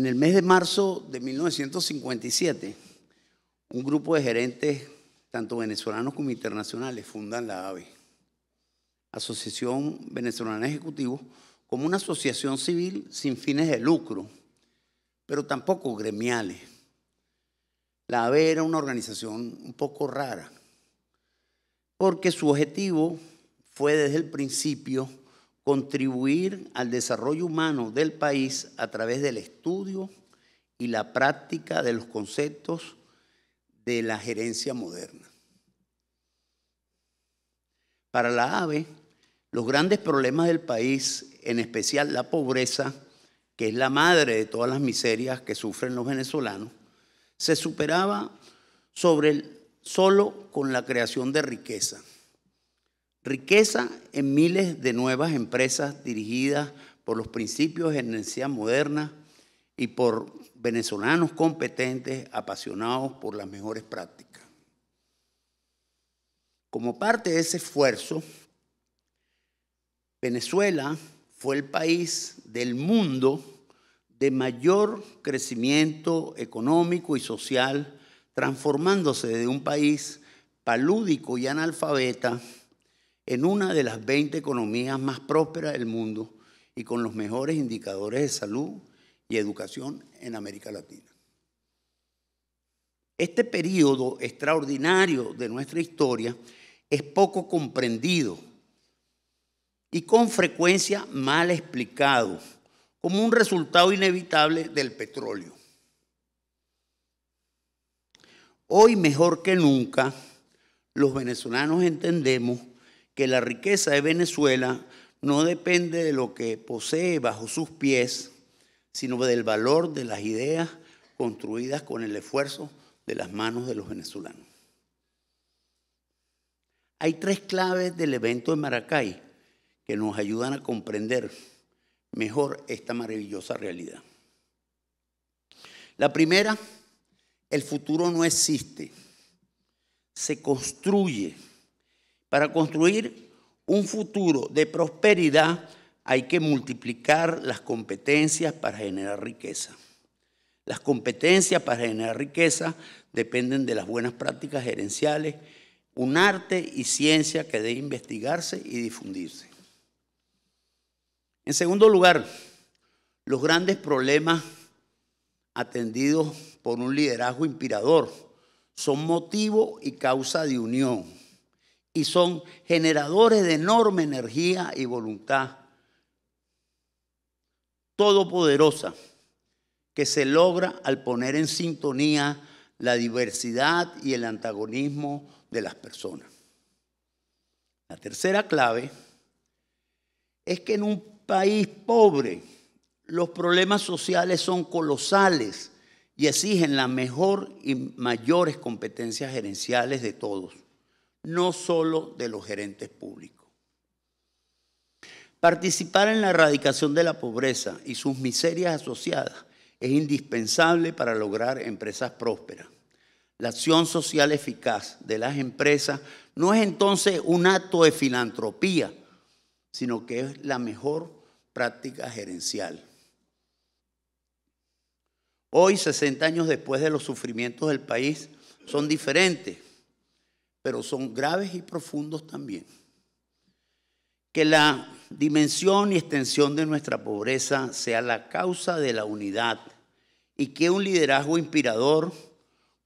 En el mes de marzo de 1957, un grupo de gerentes, tanto venezolanos como internacionales, fundan la AVE, Asociación Venezolana de Ejecutivos, como una asociación civil sin fines de lucro, pero tampoco gremiales. La AVE era una organización un poco rara, porque su objetivo fue desde el principio contribuir al desarrollo humano del país a través del estudio y la práctica de los conceptos de la gerencia moderna. Para la AVE, los grandes problemas del país, en especial la pobreza, que es la madre de todas las miserias que sufren los venezolanos, se superaba sobre el, solo con la creación de riqueza. Riqueza en miles de nuevas empresas dirigidas por los principios de energía moderna y por venezolanos competentes apasionados por las mejores prácticas. Como parte de ese esfuerzo, Venezuela fue el país del mundo de mayor crecimiento económico y social, transformándose de un país palúdico y analfabeta en una de las 20 economías más prósperas del mundo y con los mejores indicadores de salud y educación en América Latina. Este periodo extraordinario de nuestra historia es poco comprendido y con frecuencia mal explicado como un resultado inevitable del petróleo. Hoy mejor que nunca, los venezolanos entendemos que la riqueza de Venezuela no depende de lo que posee bajo sus pies, sino del valor de las ideas construidas con el esfuerzo de las manos de los venezolanos. Hay tres claves del evento de Maracay que nos ayudan a comprender mejor esta maravillosa realidad. La primera, el futuro no existe, se construye para construir un futuro de prosperidad hay que multiplicar las competencias para generar riqueza. Las competencias para generar riqueza dependen de las buenas prácticas gerenciales, un arte y ciencia que debe investigarse y difundirse. En segundo lugar, los grandes problemas atendidos por un liderazgo inspirador son motivo y causa de unión y son generadores de enorme energía y voluntad todopoderosa que se logra al poner en sintonía la diversidad y el antagonismo de las personas. La tercera clave es que en un país pobre los problemas sociales son colosales y exigen las mejor y mayores competencias gerenciales de todos no solo de los gerentes públicos. Participar en la erradicación de la pobreza y sus miserias asociadas es indispensable para lograr empresas prósperas. La acción social eficaz de las empresas no es entonces un acto de filantropía, sino que es la mejor práctica gerencial. Hoy, 60 años después de los sufrimientos del país, son diferentes pero son graves y profundos también. Que la dimensión y extensión de nuestra pobreza sea la causa de la unidad y que un liderazgo inspirador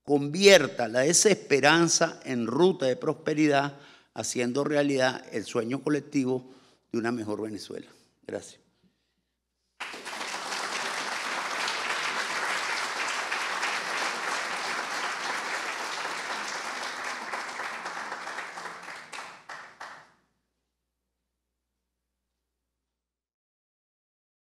convierta la desesperanza en ruta de prosperidad, haciendo realidad el sueño colectivo de una mejor Venezuela. Gracias.